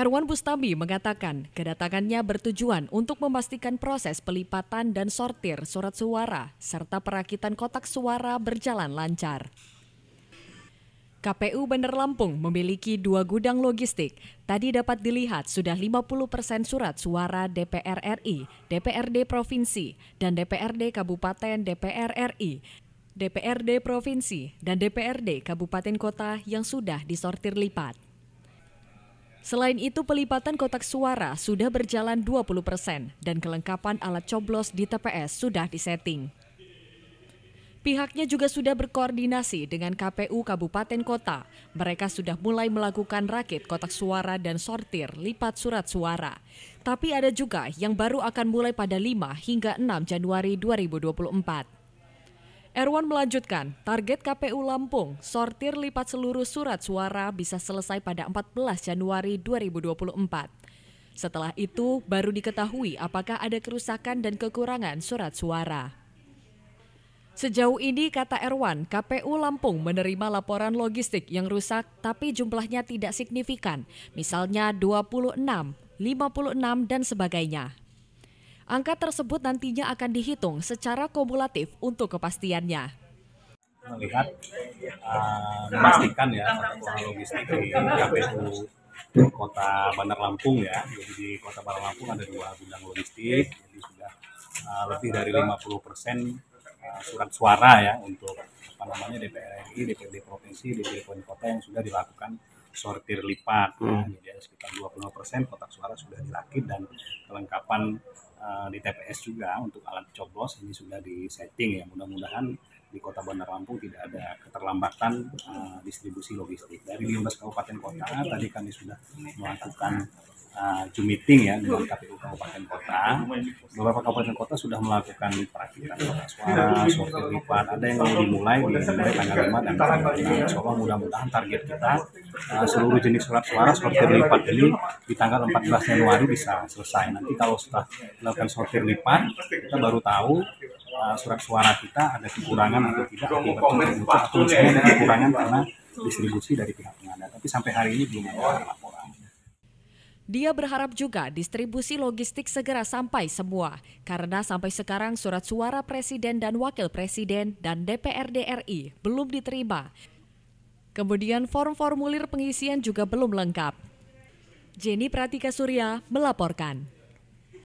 Erwan Bustami mengatakan kedatangannya bertujuan untuk memastikan proses pelipatan dan sortir surat suara serta perakitan kotak suara berjalan lancar. KPU Bandar Lampung memiliki dua gudang logistik. Tadi dapat dilihat sudah 50 persen surat suara DPR RI, DPRD Provinsi, dan DPRD Kabupaten DPR RI, DPRD Provinsi, dan DPRD Kabupaten Kota yang sudah disortir lipat. Selain itu, pelipatan kotak suara sudah berjalan 20 persen dan kelengkapan alat coblos di TPS sudah disetting. Pihaknya juga sudah berkoordinasi dengan KPU Kabupaten Kota. Mereka sudah mulai melakukan rakit kotak suara dan sortir lipat surat suara. Tapi ada juga yang baru akan mulai pada 5 hingga 6 Januari 2024. Erwan melanjutkan, target KPU Lampung sortir lipat seluruh surat suara bisa selesai pada 14 Januari 2024. Setelah itu baru diketahui apakah ada kerusakan dan kekurangan surat suara. Sejauh ini kata Erwan, KPU Lampung menerima laporan logistik yang rusak tapi jumlahnya tidak signifikan, misalnya 26, 56 dan sebagainya. Angka tersebut nantinya akan dihitung secara kumulatif untuk kepastiannya. Melihat, uh, memastikan ya logistik di KPU Kota Bandar Lampung ya. Jadi di Kota Bandar Lampung ada dua gudang logistik, jadi sudah uh, lebih dari 50 persen uh, surat suara ya untuk apa namanya DPR RI, DPD provinsi, DPD kota yang sudah dilakukan sortir lipat. Hmm. Ya. Jadi ada sekitar 20 persen kotak suara sudah dilakit dan kelengkapan Eh, di TPS juga untuk alat coblos ini sudah di setting ya mudah-mudahan di Kota Bandar Lampung tidak ada keterlambatan uh, distribusi logistik. Dari 15 kabupaten kota tadi kami sudah melakukan uh, meeting ya dengan KPU kabupaten kota. Beberapa kabupaten kota sudah melakukan perakitan kertas suara, sortir lipat. Ada yang mau dimulai mulai tanggal 5 dan tanggal nah, mudah-mudahan target kita uh, seluruh jenis surat suara sortir lipat ini di tanggal 14 Januari bisa selesai. Nanti kalau sudah melakukan sortir lipat kita baru tahu uh, surat suara kita ada kekurangan atau tidak betul atau misalnya ada kekurangan karena distribusi dari pihak pengadaan. Tapi sampai hari ini belum ada laporan. Dia berharap juga distribusi logistik segera sampai semua, karena sampai sekarang surat suara Presiden dan Wakil Presiden dan DPRD RI belum diterima. Kemudian form formulir pengisian juga belum lengkap. Jenny Pratika Surya melaporkan.